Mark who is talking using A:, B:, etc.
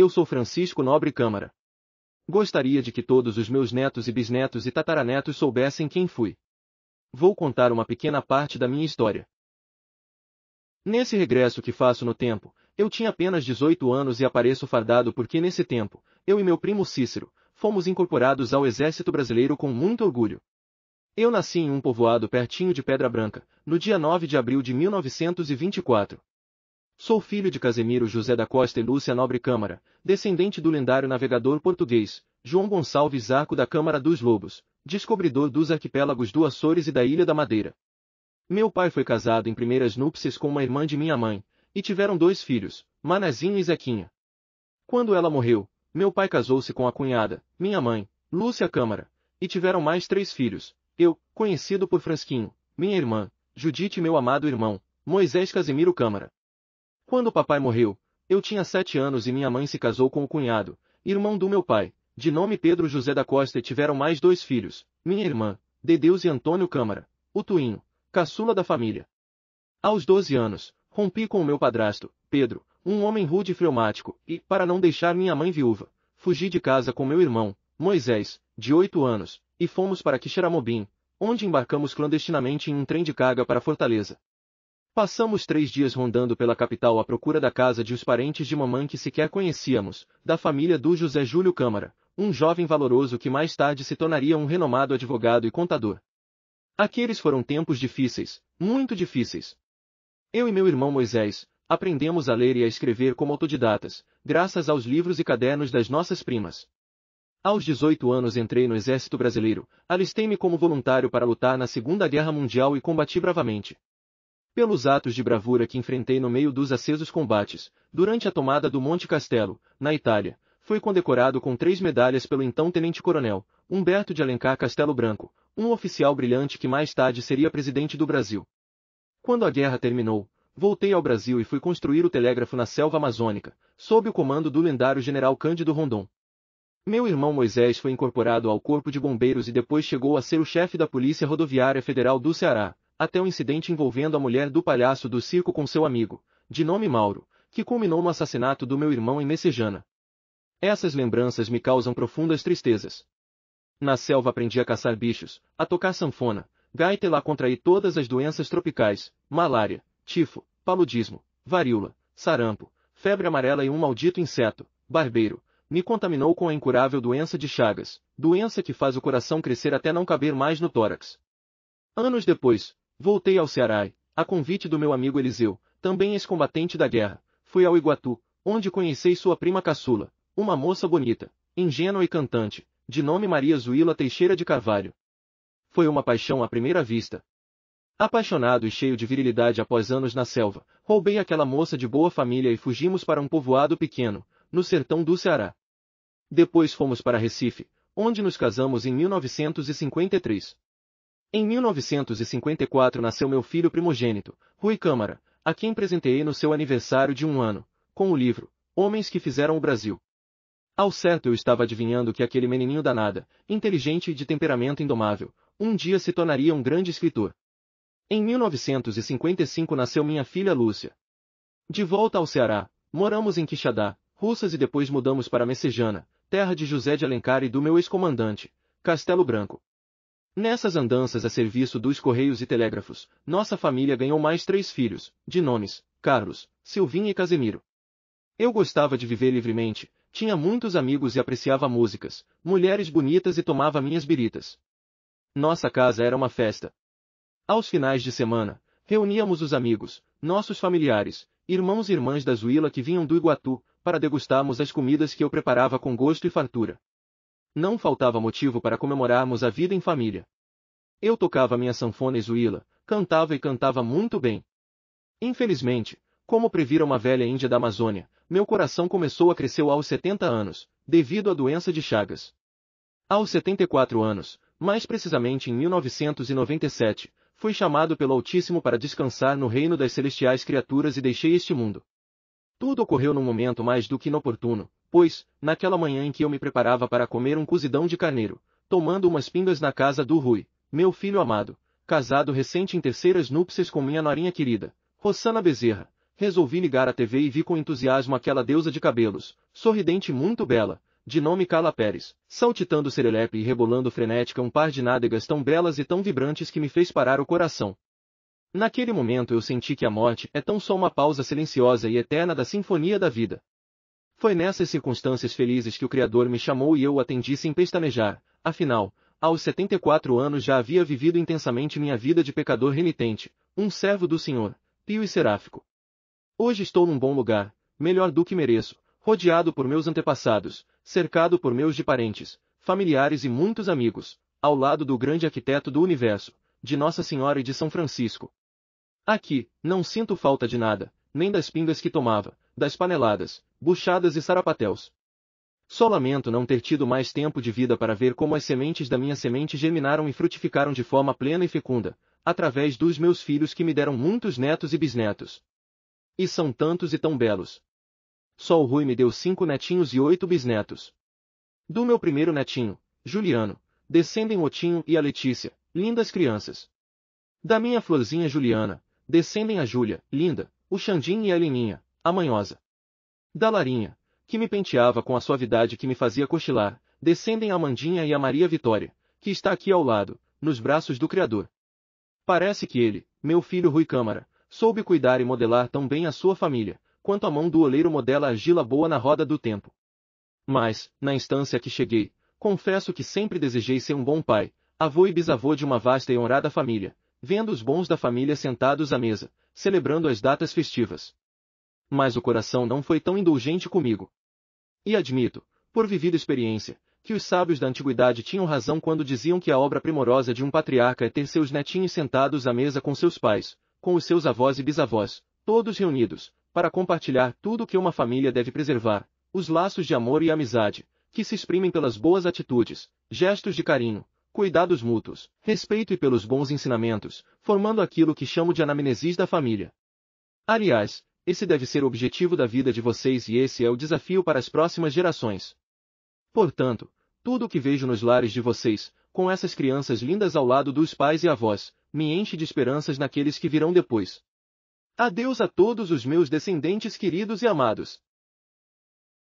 A: Eu sou Francisco Nobre Câmara. Gostaria de que todos os meus netos e bisnetos e tataranetos soubessem quem fui. Vou contar uma pequena parte da minha história. Nesse regresso que faço no tempo, eu tinha apenas 18 anos e apareço fardado porque nesse tempo, eu e meu primo Cícero, fomos incorporados ao Exército Brasileiro com muito orgulho. Eu nasci em um povoado pertinho de Pedra Branca, no dia 9 de abril de 1924. Sou filho de Casemiro José da Costa e Lúcia Nobre Câmara, descendente do lendário navegador português, João Gonçalves Arco da Câmara dos Lobos, descobridor dos arquipélagos do Açores e da Ilha da Madeira. Meu pai foi casado em primeiras núpcias com uma irmã de minha mãe, e tiveram dois filhos, Manazinho e Zequinha. Quando ela morreu, meu pai casou-se com a cunhada, minha mãe, Lúcia Câmara, e tiveram mais três filhos, eu, conhecido por Fransquinho, minha irmã, Judite e meu amado irmão, Moisés Casimiro Câmara. Quando papai morreu, eu tinha sete anos e minha mãe se casou com o cunhado, irmão do meu pai, de nome Pedro José da Costa e tiveram mais dois filhos, minha irmã, Dedeus e Antônio Câmara, o Tuinho, caçula da família. Aos doze anos, rompi com o meu padrasto, Pedro, um homem rude e freumático, e, para não deixar minha mãe viúva, fugi de casa com meu irmão, Moisés, de oito anos, e fomos para Quixeramobim, onde embarcamos clandestinamente em um trem de carga para Fortaleza. Passamos três dias rondando pela capital à procura da casa de os parentes de mamãe que sequer conhecíamos, da família do José Júlio Câmara, um jovem valoroso que mais tarde se tornaria um renomado advogado e contador. Aqueles foram tempos difíceis, muito difíceis. Eu e meu irmão Moisés, aprendemos a ler e a escrever como autodidatas, graças aos livros e cadernos das nossas primas. Aos 18 anos entrei no Exército Brasileiro, alistei-me como voluntário para lutar na Segunda Guerra Mundial e combati bravamente pelos atos de bravura que enfrentei no meio dos acesos combates, durante a tomada do Monte Castelo, na Itália, foi condecorado com três medalhas pelo então tenente-coronel, Humberto de Alencar Castelo Branco, um oficial brilhante que mais tarde seria presidente do Brasil. Quando a guerra terminou, voltei ao Brasil e fui construir o telégrafo na selva amazônica, sob o comando do lendário general Cândido Rondon. Meu irmão Moisés foi incorporado ao Corpo de Bombeiros e depois chegou a ser o chefe da Polícia Rodoviária Federal do Ceará, até o incidente envolvendo a mulher do palhaço do circo com seu amigo, de nome Mauro, que culminou no assassinato do meu irmão em Messejana. Essas lembranças me causam profundas tristezas. Na selva aprendi a caçar bichos, a tocar sanfona, gaita e lá contraí todas as doenças tropicais, malária, tifo, paludismo, varíola, sarampo, febre amarela e um maldito inseto, barbeiro, me contaminou com a incurável doença de Chagas, doença que faz o coração crescer até não caber mais no tórax. Anos depois, Voltei ao Ceará e, a convite do meu amigo Eliseu, também ex-combatente da guerra, fui ao Iguatu, onde conheci sua prima caçula, uma moça bonita, ingênua e cantante, de nome Maria Zuíla Teixeira de Carvalho. Foi uma paixão à primeira vista. Apaixonado e cheio de virilidade após anos na selva, roubei aquela moça de boa família e fugimos para um povoado pequeno, no sertão do Ceará. Depois fomos para Recife, onde nos casamos em 1953. Em 1954 nasceu meu filho primogênito, Rui Câmara, a quem presenteei no seu aniversário de um ano, com o livro Homens que Fizeram o Brasil. Ao certo eu estava adivinhando que aquele menininho danada, inteligente e de temperamento indomável, um dia se tornaria um grande escritor. Em 1955 nasceu minha filha Lúcia. De volta ao Ceará, moramos em Quixadá, Russas e depois mudamos para Messejana, terra de José de Alencar e do meu ex-comandante, Castelo Branco. Nessas andanças a serviço dos Correios e Telégrafos, nossa família ganhou mais três filhos, de nomes, Carlos, Silvinho e Casemiro. Eu gostava de viver livremente, tinha muitos amigos e apreciava músicas, mulheres bonitas e tomava minhas biritas. Nossa casa era uma festa. Aos finais de semana, reuníamos os amigos, nossos familiares, irmãos e irmãs da Zuila que vinham do Iguatu, para degustarmos as comidas que eu preparava com gosto e fartura. Não faltava motivo para comemorarmos a vida em família. Eu tocava minha sanfona e zuíla, cantava e cantava muito bem. Infelizmente, como previra uma velha índia da Amazônia, meu coração começou a crescer aos 70 anos, devido à doença de Chagas. Aos 74 anos, mais precisamente em 1997, fui chamado pelo Altíssimo para descansar no reino das celestiais criaturas e deixei este mundo. Tudo ocorreu num momento mais do que inoportuno, pois, naquela manhã em que eu me preparava para comer um cozidão de carneiro, tomando umas pingas na casa do Rui, meu filho amado, casado recente em terceiras núpcias com minha norinha querida, Rosana Bezerra, resolvi ligar a TV e vi com entusiasmo aquela deusa de cabelos, sorridente e muito bela, de nome Carla Pérez, saltitando serelepe e rebolando frenética um par de nádegas tão belas e tão vibrantes que me fez parar o coração. Naquele momento eu senti que a morte é tão só uma pausa silenciosa e eterna da sinfonia da vida. Foi nessas circunstâncias felizes que o Criador me chamou e eu o atendi sem pestanejar, afinal, aos 74 anos já havia vivido intensamente minha vida de pecador renitente, um servo do Senhor, pio e seráfico. Hoje estou num bom lugar, melhor do que mereço, rodeado por meus antepassados, cercado por meus de parentes, familiares e muitos amigos, ao lado do grande arquiteto do universo, de Nossa Senhora e de São Francisco. Aqui, não sinto falta de nada, nem das pingas que tomava, das paneladas, buchadas e sarapatéus. Só lamento não ter tido mais tempo de vida para ver como as sementes da minha semente germinaram e frutificaram de forma plena e fecunda, através dos meus filhos que me deram muitos netos e bisnetos. E são tantos e tão belos. Só o Rui me deu cinco netinhos e oito bisnetos. Do meu primeiro netinho, Juliano, descendem Otinho e a Letícia, lindas crianças. Da minha florzinha Juliana, descendem a Júlia, linda, o Xandim e a Lininha, a manhosa da Larinha, que me penteava com a suavidade que me fazia cochilar, descendem a Mandinha e a Maria Vitória, que está aqui ao lado, nos braços do Criador. Parece que ele, meu filho Rui Câmara, soube cuidar e modelar tão bem a sua família, quanto a mão do oleiro modela a gila boa na roda do tempo. Mas, na instância que cheguei, confesso que sempre desejei ser um bom pai, avô e bisavô de uma vasta e honrada família, vendo os bons da família sentados à mesa, celebrando as datas festivas, mas o coração não foi tão indulgente comigo. E admito, por vivida experiência, que os sábios da antiguidade tinham razão quando diziam que a obra primorosa de um patriarca é ter seus netinhos sentados à mesa com seus pais, com os seus avós e bisavós, todos reunidos, para compartilhar tudo o que uma família deve preservar, os laços de amor e amizade, que se exprimem pelas boas atitudes, gestos de carinho, cuidados mútuos, respeito e pelos bons ensinamentos, formando aquilo que chamo de anamnesis da família. Aliás, esse deve ser o objetivo da vida de vocês e esse é o desafio para as próximas gerações. Portanto, tudo o que vejo nos lares de vocês, com essas crianças lindas ao lado dos pais e avós, me enche de esperanças naqueles que virão depois. Adeus a todos os meus descendentes queridos e amados.